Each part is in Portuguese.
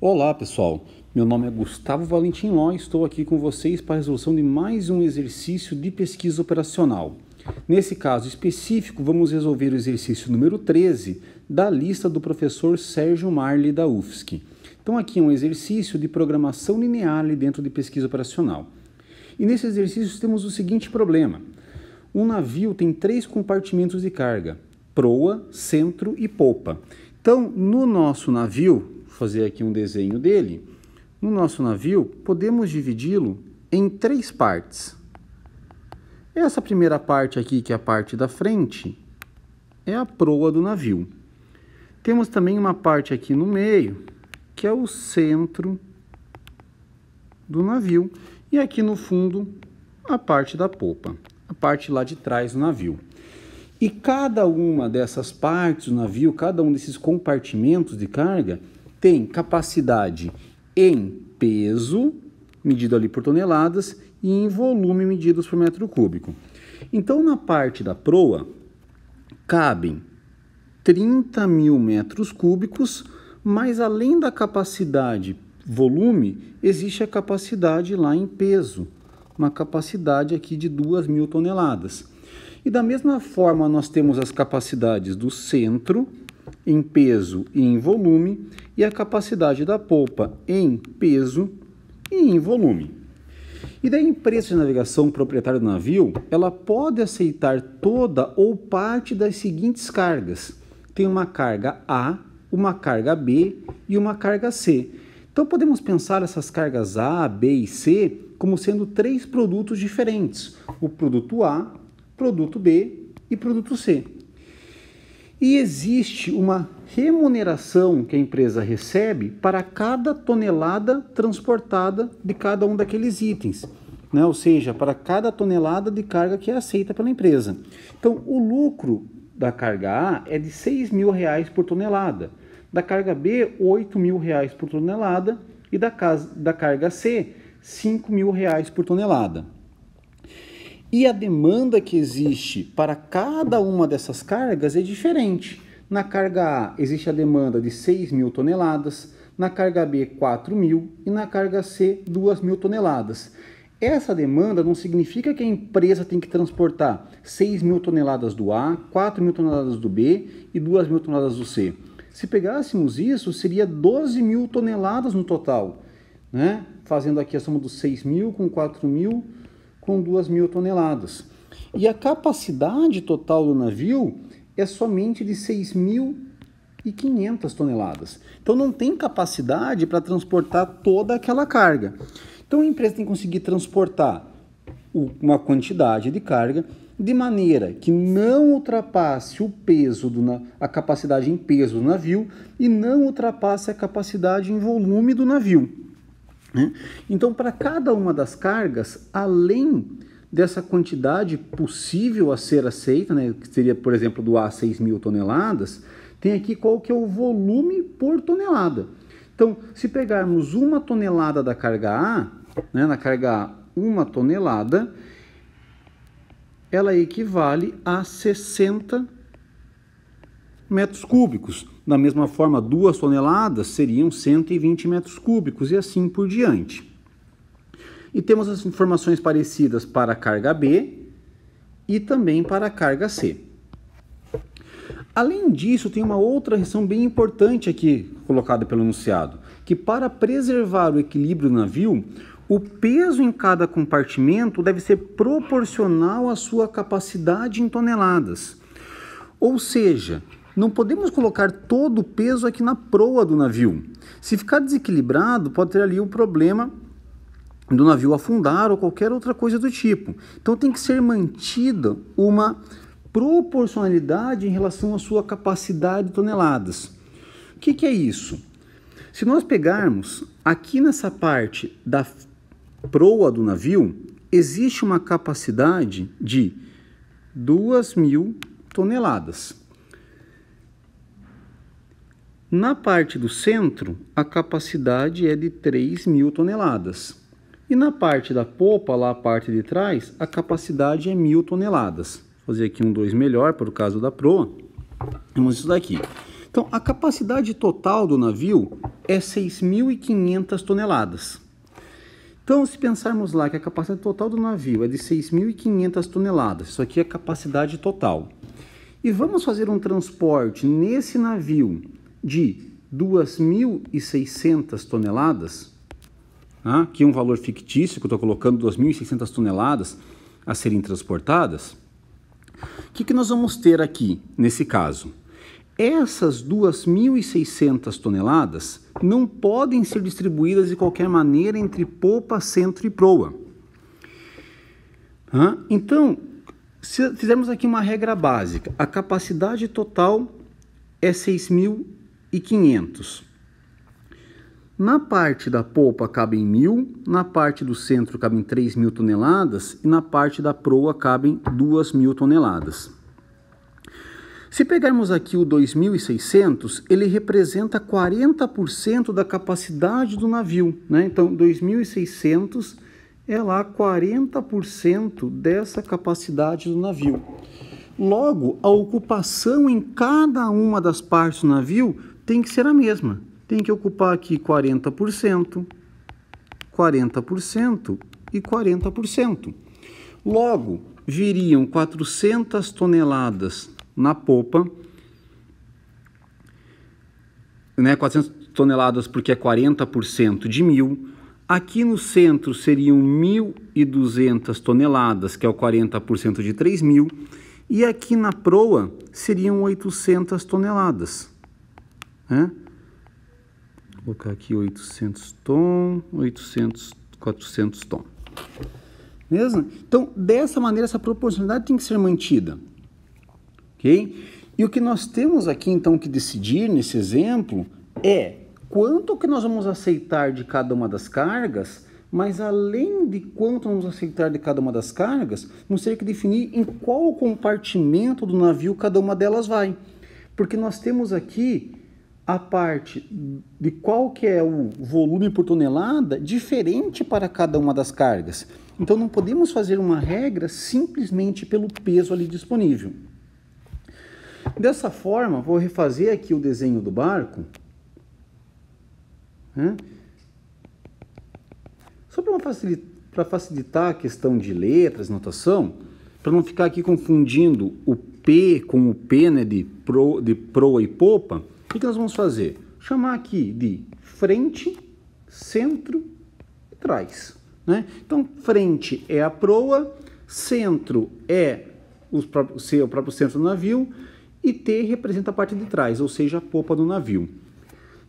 Olá pessoal, meu nome é Gustavo Valentim Ló e estou aqui com vocês para a resolução de mais um exercício de pesquisa operacional. Nesse caso específico, vamos resolver o exercício número 13 da lista do professor Sérgio Marli da UFSC. Então aqui é um exercício de programação linear dentro de pesquisa operacional. E nesse exercício temos o seguinte problema. Um navio tem três compartimentos de carga, proa, centro e popa. Então, no nosso navio, fazer aqui um desenho dele. No nosso navio, podemos dividi-lo em três partes. Essa primeira parte aqui, que é a parte da frente, é a proa do navio. Temos também uma parte aqui no meio, que é o centro do navio. E aqui no fundo, a parte da popa, a parte lá de trás do navio. E cada uma dessas partes do navio, cada um desses compartimentos de carga, tem capacidade em peso, medido ali por toneladas, e em volume, medidos por metro cúbico. Então, na parte da proa, cabem 30 mil metros cúbicos, mas além da capacidade volume, existe a capacidade lá em peso, uma capacidade aqui de 2 mil toneladas. E da mesma forma, nós temos as capacidades do centro, em peso e em volume e a capacidade da polpa em peso e em volume. E da empresa de navegação proprietária do navio, ela pode aceitar toda ou parte das seguintes cargas. Tem uma carga A, uma carga B e uma carga C. Então podemos pensar essas cargas A, B e C como sendo três produtos diferentes: o produto A, produto B e produto C. E existe uma remuneração que a empresa recebe para cada tonelada transportada de cada um daqueles itens, né? ou seja, para cada tonelada de carga que é aceita pela empresa. Então, o lucro da carga A é de R$ mil reais por tonelada, da carga B, R$ mil reais por tonelada e da, casa, da carga C, R$ mil reais por tonelada. E a demanda que existe para cada uma dessas cargas é diferente. Na carga A existe a demanda de 6 mil toneladas, na carga B 4 mil e na carga C 2 mil toneladas. Essa demanda não significa que a empresa tem que transportar 6 mil toneladas do A, 4 mil toneladas do B e 2 mil toneladas do C. Se pegássemos isso, seria 12 mil toneladas no total, né? fazendo aqui a soma dos 6 mil com 4 mil com 2 mil toneladas. E a capacidade total do navio é somente de 6.500 toneladas. Então não tem capacidade para transportar toda aquela carga. Então a empresa tem que conseguir transportar uma quantidade de carga de maneira que não ultrapasse o peso do a capacidade em peso do navio e não ultrapasse a capacidade em volume do navio. Né? Então, para cada uma das cargas, além dessa quantidade possível a ser aceita, né, que seria, por exemplo, do A 6 mil toneladas, tem aqui qual que é o volume por tonelada. Então, se pegarmos uma tonelada da carga A, né, na carga A, uma tonelada, ela equivale a 60 metros cúbicos. Da mesma forma, duas toneladas seriam 120 metros cúbicos e assim por diante. E temos as informações parecidas para a carga B e também para a carga C. Além disso, tem uma outra questão bem importante aqui colocada pelo enunciado, que para preservar o equilíbrio do navio, o peso em cada compartimento deve ser proporcional à sua capacidade em toneladas. Ou seja, não podemos colocar todo o peso aqui na proa do navio. Se ficar desequilibrado, pode ter ali o um problema do navio afundar ou qualquer outra coisa do tipo. Então tem que ser mantida uma proporcionalidade em relação à sua capacidade de toneladas. O que, que é isso? Se nós pegarmos aqui nessa parte da proa do navio, existe uma capacidade de 2.000 mil toneladas. Na parte do centro, a capacidade é de 3 mil toneladas. E na parte da popa, lá a parte de trás, a capacidade é mil toneladas. Vou fazer aqui um 2 melhor, por causa da proa. Vamos isso daqui. Então, a capacidade total do navio é 6.500 toneladas. Então, se pensarmos lá que a capacidade total do navio é de 6.500 toneladas, isso aqui é a capacidade total. E vamos fazer um transporte nesse navio de 2.600 toneladas, ah, que é um valor fictício que eu estou colocando, 2.600 toneladas a serem transportadas, o que, que nós vamos ter aqui nesse caso? Essas 2.600 toneladas não podem ser distribuídas de qualquer maneira entre popa, centro e proa. Ah, então, se fizermos aqui uma regra básica, a capacidade total é 6.000 e 500. Na parte da polpa cabem 1000, na parte do centro cabem 3000 toneladas e na parte da proa cabem 2000 toneladas. Se pegarmos aqui o 2.600, ele representa 40% da capacidade do navio. Né? Então, 2.600 é lá 40% dessa capacidade do navio. Logo, a ocupação em cada uma das partes do navio tem que ser a mesma. Tem que ocupar aqui 40%, 40% e 40%. Logo, viriam 400 toneladas na popa, né, 400 toneladas porque é 40% de 1.000. Aqui no centro seriam 1.200 toneladas, que é o 40% de 3.000. E aqui na proa seriam 800 toneladas. Né? Vou colocar aqui 800 tom, 800, 400 tom. Beleza? Então, dessa maneira, essa proporcionalidade tem que ser mantida. Ok? E o que nós temos aqui, então, que decidir nesse exemplo é quanto que nós vamos aceitar de cada uma das cargas, mas além de quanto vamos aceitar de cada uma das cargas, nós temos que definir em qual compartimento do navio cada uma delas vai. Porque nós temos aqui a parte de qual que é o volume por tonelada diferente para cada uma das cargas. Então não podemos fazer uma regra simplesmente pelo peso ali disponível. Dessa forma, vou refazer aqui o desenho do barco. Né? Só para facilitar, facilitar a questão de letras, notação, para não ficar aqui confundindo o P com o P né, de, pro, de proa e popa, o que, que nós vamos fazer? Chamar aqui de frente, centro e trás. Né? Então, frente é a proa, centro é o próprios, o próprio centro do navio e T representa a parte de trás, ou seja, a popa do navio.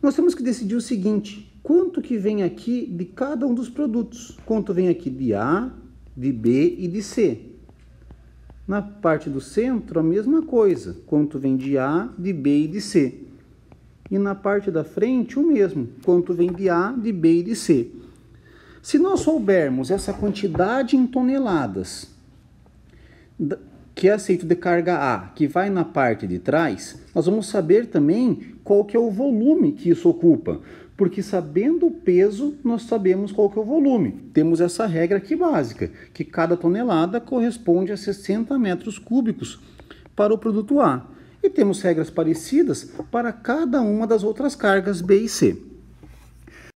Nós temos que decidir o seguinte, quanto que vem aqui de cada um dos produtos? Quanto vem aqui de A, de B e de C? Na parte do centro, a mesma coisa, quanto vem de A, de B e de C e na parte da frente o mesmo, quanto vem de A, de B e de C. Se nós soubermos essa quantidade em toneladas que é aceito de carga A, que vai na parte de trás, nós vamos saber também qual que é o volume que isso ocupa, porque sabendo o peso, nós sabemos qual que é o volume. Temos essa regra aqui básica, que cada tonelada corresponde a 60 metros cúbicos para o produto A. E temos regras parecidas para cada uma das outras cargas B e C.